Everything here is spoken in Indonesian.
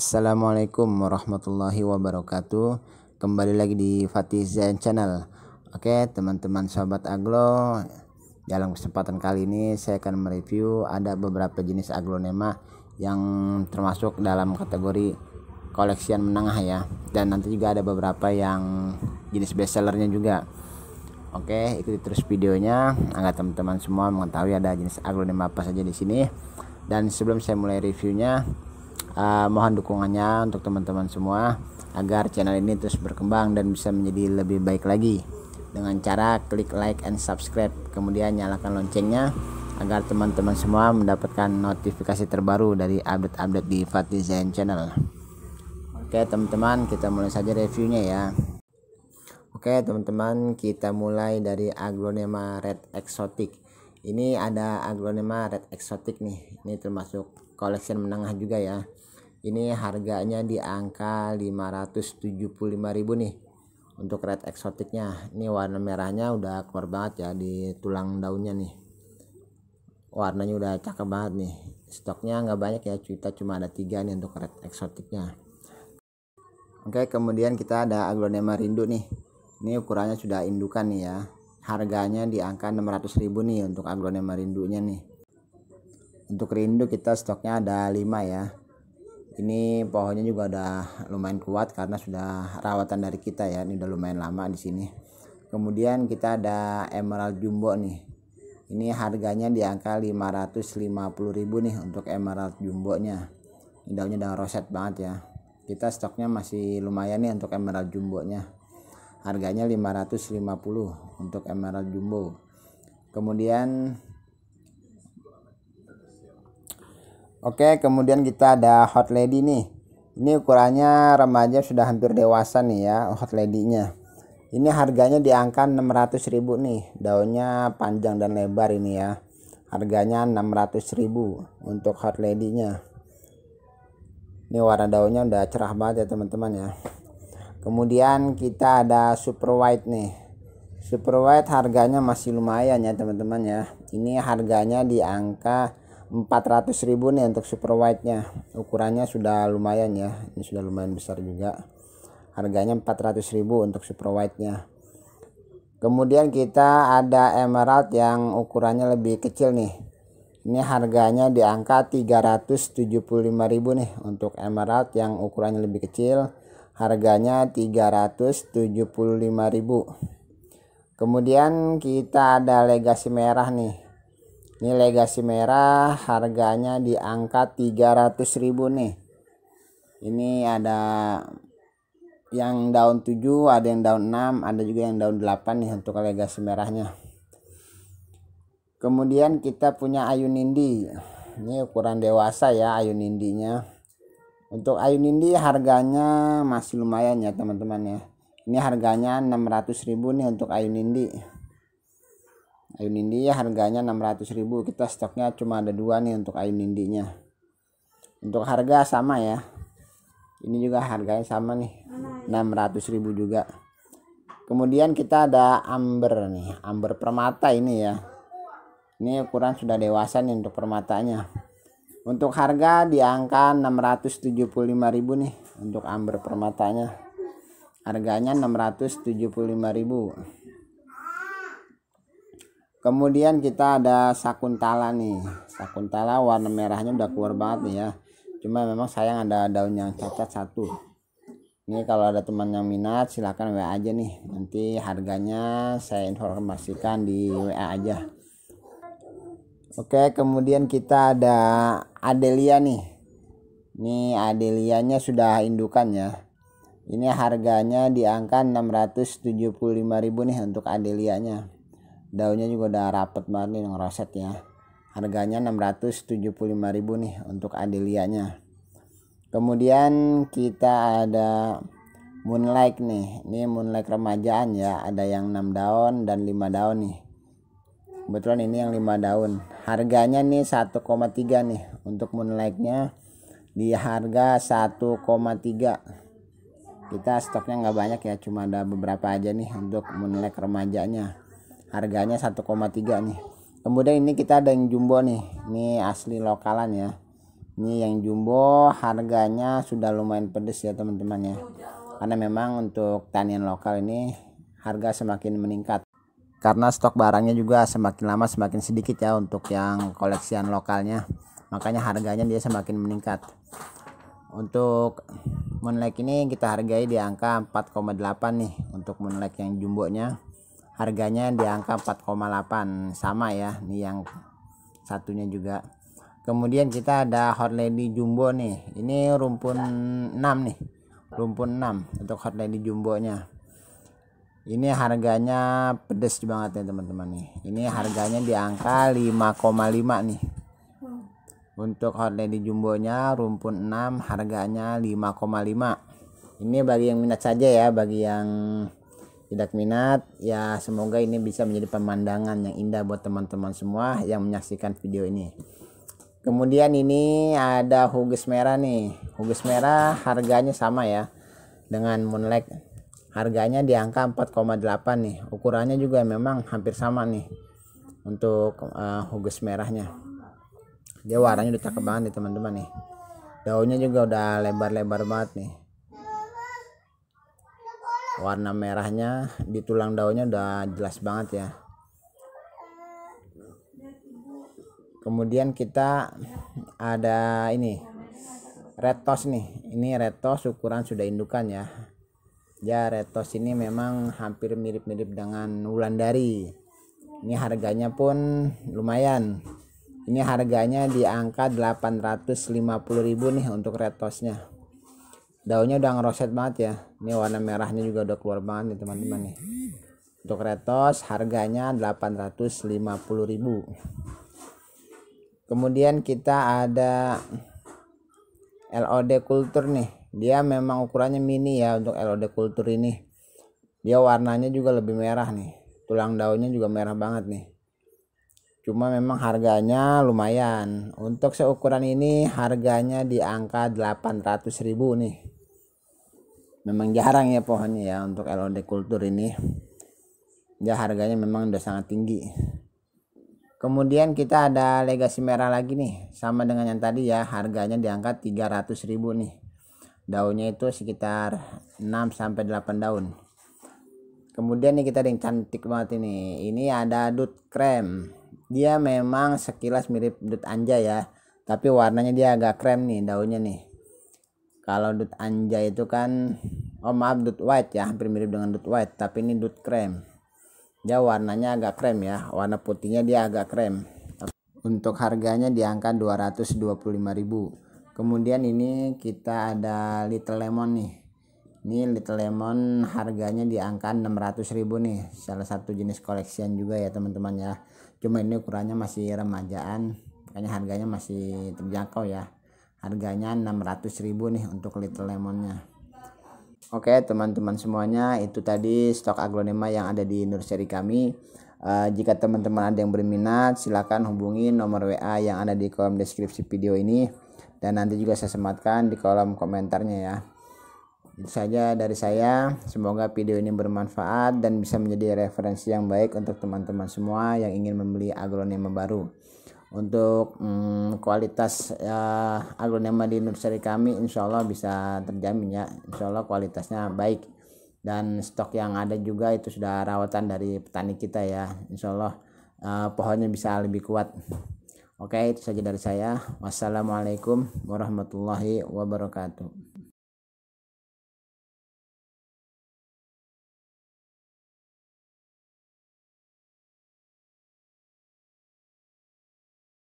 Assalamualaikum warahmatullahi wabarakatuh. Kembali lagi di Fatih Channel. Oke, teman-teman sahabat aglo, dalam kesempatan kali ini saya akan mereview ada beberapa jenis aglonema yang termasuk dalam kategori koleksian menengah ya. Dan nanti juga ada beberapa yang jenis bestsellernya juga. Oke, ikuti terus videonya agar teman-teman semua mengetahui ada jenis aglonema apa saja di sini. Dan sebelum saya mulai reviewnya, Eh, mohon dukungannya untuk teman-teman semua agar channel ini terus berkembang dan bisa menjadi lebih baik lagi dengan cara klik like and subscribe kemudian nyalakan loncengnya agar teman-teman semua mendapatkan notifikasi terbaru dari update-update di fat design channel Oke teman-teman kita mulai saja reviewnya ya Oke teman-teman kita mulai dari aglonema red exotic ini ada aglonema red exotic nih ini termasuk collection menengah juga ya ini harganya di angka 575.000 nih untuk red eksotiknya ini warna merahnya udah keluar banget ya di tulang daunnya nih warnanya udah cakep banget nih stoknya nggak banyak ya kita cuma ada tiga nih untuk red eksotiknya oke kemudian kita ada aglonema rindu nih ini ukurannya sudah indukan nih ya harganya di angka 600.000 nih untuk aglonema rindunya nih untuk rindu kita stoknya ada 5 ya ini pohonnya juga udah lumayan kuat karena sudah rawatan dari kita ya ini udah lumayan lama di sini kemudian kita ada emerald jumbo nih ini harganya di angka 550.000 nih untuk emerald nya ini daunnya udah roset banget ya kita stoknya masih lumayan nih untuk emerald jumbo nya. harganya 550 untuk emerald jumbo kemudian Oke, kemudian kita ada hot lady nih. Ini ukurannya remaja sudah hampir dewasa nih ya hot lady-nya. Ini harganya di angka 600.000 nih. Daunnya panjang dan lebar ini ya. Harganya 600.000 untuk hot lady-nya. Ini warna daunnya udah cerah banget ya teman-teman ya. Kemudian kita ada super white nih. Super white harganya masih lumayan ya teman-teman ya. Ini harganya di angka 400 ribu nih untuk super white nya ukurannya sudah lumayan ya ini sudah lumayan besar juga harganya 400 ribu untuk super white nya kemudian kita ada emerald yang ukurannya lebih kecil nih ini harganya di angka 375 ribu nih untuk emerald yang ukurannya lebih kecil harganya 375 ribu kemudian kita ada legasi merah nih ini legasi merah harganya di angka 300.000 nih. Ini ada yang daun 7, ada yang daun 6, ada juga yang daun 8 nih untuk legasi merahnya. Kemudian kita punya ayun indi. Ini ukuran dewasa ya ayun indinya. Untuk ayun indi harganya masih lumayan ya teman-teman ya. Ini harganya 600.000 nih untuk ayun indi ayun ya harganya 600.000 kita stoknya cuma ada dua nih untuk ayun Indinya untuk harga sama ya ini juga harganya sama nih 600.000 juga kemudian kita ada amber nih amber permata ini ya ini ukuran sudah dewasa nih untuk permatanya untuk harga di angka 675.000 nih untuk amber permatanya harganya 675.000 kemudian kita ada sakuntala nih sakuntala warna merahnya udah keluar banget nih ya cuma memang sayang ada daun yang cacat satu ini kalau ada teman yang minat silahkan WA aja nih nanti harganya saya informasikan di WA aja Oke kemudian kita ada Adelia nih ini Adelianya sudah indukan ya. Ini harganya di angka 675.000 nih untuk Adelianya daunnya juga udah rapet banget nih ngeroset ya harganya 675.000 nih untuk adelianya kemudian kita ada moonlight nih ini moonlight remajaan ya ada yang 6 daun dan 5 daun nih kebetulan ini yang 5 daun harganya nih 1,3 nih untuk moonlightnya di harga 1,3 kita stoknya nggak banyak ya cuma ada beberapa aja nih untuk moonlight remajanya harganya 1,3 nih kemudian ini kita ada yang jumbo nih ini asli lokalan ya ini yang jumbo harganya sudah lumayan pedes ya teman-teman ya karena memang untuk tanian lokal ini harga semakin meningkat karena stok barangnya juga semakin lama semakin sedikit ya untuk yang koleksian lokalnya makanya harganya dia semakin meningkat untuk moonlight ini kita hargai di angka 4,8 nih untuk moonlight yang jumbo nya harganya di angka 4,8 sama ya Ini yang satunya juga kemudian kita ada hot lady jumbo nih ini rumpun 6 nih rumpun 6 untuk hot lady jumbo nya. ini harganya pedes banget ya teman-teman nih ini harganya di angka 5,5 nih untuk hot lady jumbo nya rumpun 6 harganya 5,5 ini bagi yang minat saja ya bagi yang tidak minat ya semoga ini bisa menjadi pemandangan yang indah buat teman-teman semua yang menyaksikan video ini kemudian ini ada hugus merah nih hugus merah harganya sama ya dengan moonlight harganya di angka 4,8 nih ukurannya juga memang hampir sama nih untuk uh, eh, hugus merahnya dia warnanya udah cakep banget nih teman-teman nih daunnya juga udah lebar-lebar banget nih warna merahnya di tulang daunnya udah jelas banget ya kemudian kita ada ini retos nih ini retos ukuran sudah indukan ya ya retos ini memang hampir mirip-mirip dengan wulandari ini harganya pun lumayan ini harganya di angka 850.000 nih untuk retosnya daunnya udah ngeroset banget ya ini warna merahnya juga udah keluar banget nih teman-teman nih untuk retos harganya 850.000 kemudian kita ada LOD kultur nih dia memang ukurannya mini ya untuk LOD kultur ini dia warnanya juga lebih merah nih tulang daunnya juga merah banget nih cuma memang harganya lumayan untuk seukuran ini harganya di angka 800.000 nih memang jarang ya pohonnya ya untuk LOD kultur ini ya harganya memang udah sangat tinggi kemudian kita ada legasi merah lagi nih sama dengan yang tadi ya harganya diangkat 300 ribu nih daunnya itu sekitar 6 8 daun kemudian nih kita ada yang cantik banget ini ini ada dut krem dia memang sekilas mirip dut anja ya tapi warnanya dia agak krem nih daunnya nih kalau dut anjay itu kan oh maaf dut white ya hampir mirip dengan dut white tapi ini dut krem dia warnanya agak krem ya warna putihnya dia agak krem untuk harganya di angka 225.000 kemudian ini kita ada little lemon nih ini little lemon harganya di angka 600.000 nih salah satu jenis koleksian juga ya teman-teman ya cuma ini ukurannya masih remajaan makanya harganya masih terjangkau ya harganya 600 ribu nih untuk little lemonnya Oke teman-teman semuanya itu tadi stok aglonema yang ada di nursery kami uh, jika teman-teman ada yang berminat silahkan hubungi nomor WA yang ada di kolom deskripsi video ini dan nanti juga saya sematkan di kolom komentarnya ya itu saja dari saya semoga video ini bermanfaat dan bisa menjadi referensi yang baik untuk teman-teman semua yang ingin membeli aglonema baru untuk hmm, kualitas ya, aglonema di nursery kami insya Allah bisa terjamin ya insya Allah kualitasnya baik dan stok yang ada juga itu sudah rawatan dari petani kita ya insya Allah uh, pohonnya bisa lebih kuat oke itu saja dari saya wassalamualaikum warahmatullahi wabarakatuh